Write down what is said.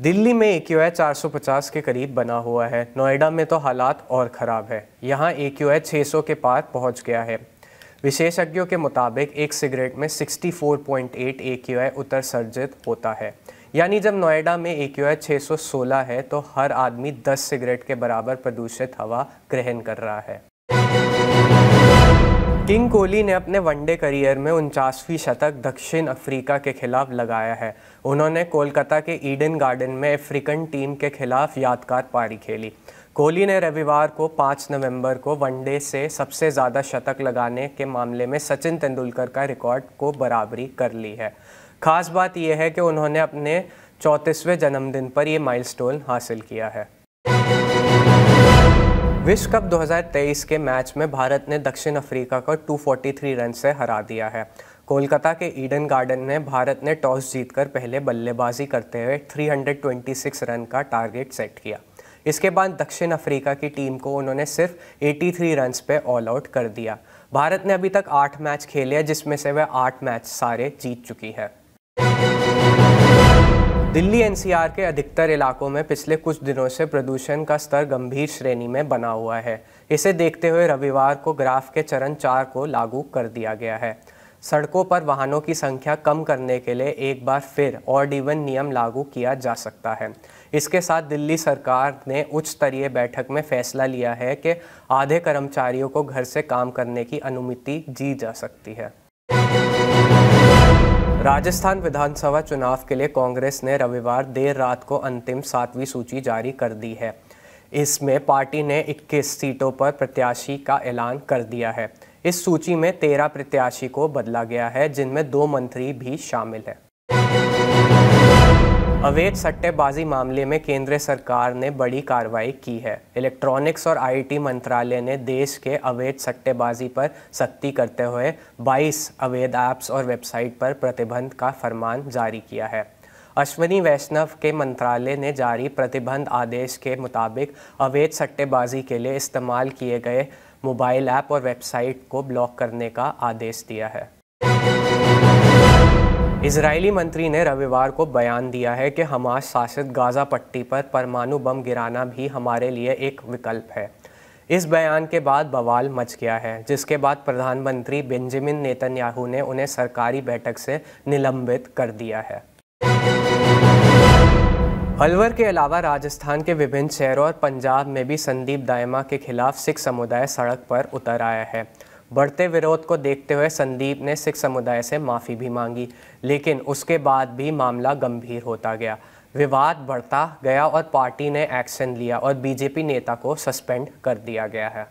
दिल्ली में ए क्यू के करीब बना हुआ है नोएडा में तो हालात और ख़राब है यहाँ ए क्यू छः के पार पहुँच गया है विशेषज्ञों के मुताबिक एक सिगरेट में 64.8 ए क्यू आई उतर सर्जित होता है यानी जब नोएडा में ए क्यू आई छः है तो हर आदमी 10 सिगरेट के बराबर प्रदूषित हवा ग्रहण कर रहा है किंग कोहली ने अपने वनडे करियर में उनचासवीं शतक दक्षिण अफ्रीका के खिलाफ लगाया है उन्होंने कोलकाता के ईडन गार्डन में अफ्रीकन टीम के खिलाफ यादगार पारी खेली कोहली ने रविवार को 5 नवंबर को वनडे से सबसे ज़्यादा शतक लगाने के मामले में सचिन तेंदुलकर का रिकॉर्ड को बराबरी कर ली है खास बात यह है कि उन्होंने अपने चौंतीसवें जन्मदिन पर यह माइलस्टोन हासिल किया है विश्व कप 2023 के मैच में भारत ने दक्षिण अफ्रीका को 243 रन से हरा दिया है कोलकाता के ईडन गार्डन में भारत ने टॉस जीतकर पहले बल्लेबाजी करते हुए 326 रन का टारगेट सेट किया इसके बाद दक्षिण अफ्रीका की टीम को उन्होंने सिर्फ 83 रन पे ऑल आउट कर दिया भारत ने अभी तक आठ मैच खेले हैं जिसमें से वह आठ मैच सारे जीत चुकी है दिल्ली एनसीआर के अधिकतर इलाकों में पिछले कुछ दिनों से प्रदूषण का स्तर गंभीर श्रेणी में बना हुआ है इसे देखते हुए रविवार को ग्राफ के चरण चार को लागू कर दिया गया है सड़कों पर वाहनों की संख्या कम करने के लिए एक बार फिर और इवन नियम लागू किया जा सकता है इसके साथ दिल्ली सरकार ने उच्च स्तरीय बैठक में फैसला लिया है कि आधे कर्मचारियों को घर से काम करने की अनुमति दी जा सकती है राजस्थान विधानसभा चुनाव के लिए कांग्रेस ने रविवार देर रात को अंतिम सातवीं सूची जारी कर दी है इसमें पार्टी ने 21 सीटों पर प्रत्याशी का ऐलान कर दिया है इस सूची में 13 प्रत्याशी को बदला गया है जिनमें दो मंत्री भी शामिल हैं अवैध सट्टेबाजी मामले में केंद्र सरकार ने बड़ी कार्रवाई की है इलेक्ट्रॉनिक्स और आईटी मंत्रालय ने देश के अवैध सट्टेबाजी पर सख्ती करते हुए 22 अवैध ऐप्स और वेबसाइट पर प्रतिबंध का फरमान जारी किया है अश्वनी वैष्णव के मंत्रालय ने जारी प्रतिबंध आदेश के मुताबिक अवैध सट्टेबाजी के लिए इस्तेमाल किए गए मोबाइल ऐप और वेबसाइट को ब्लॉक करने का आदेश दिया है इजरायली मंत्री ने रविवार को बयान दिया है कि हमास शासित गाजा पट्टी पर परमाणु बम गिराना भी हमारे लिए एक विकल्प है इस बयान के बाद बवाल मच गया है जिसके बाद प्रधानमंत्री बेंजामिन नेतन्याहू ने उन्हें सरकारी बैठक से निलंबित कर दिया है अलवर के अलावा राजस्थान के विभिन्न शहरों और पंजाब में भी संदीप दायमा के खिलाफ सिख समुदाय सड़क पर उतर आया है बढ़ते विरोध को देखते हुए संदीप ने सिख समुदाय से माफ़ी भी मांगी लेकिन उसके बाद भी मामला गंभीर होता गया विवाद बढ़ता गया और पार्टी ने एक्शन लिया और बीजेपी नेता को सस्पेंड कर दिया गया है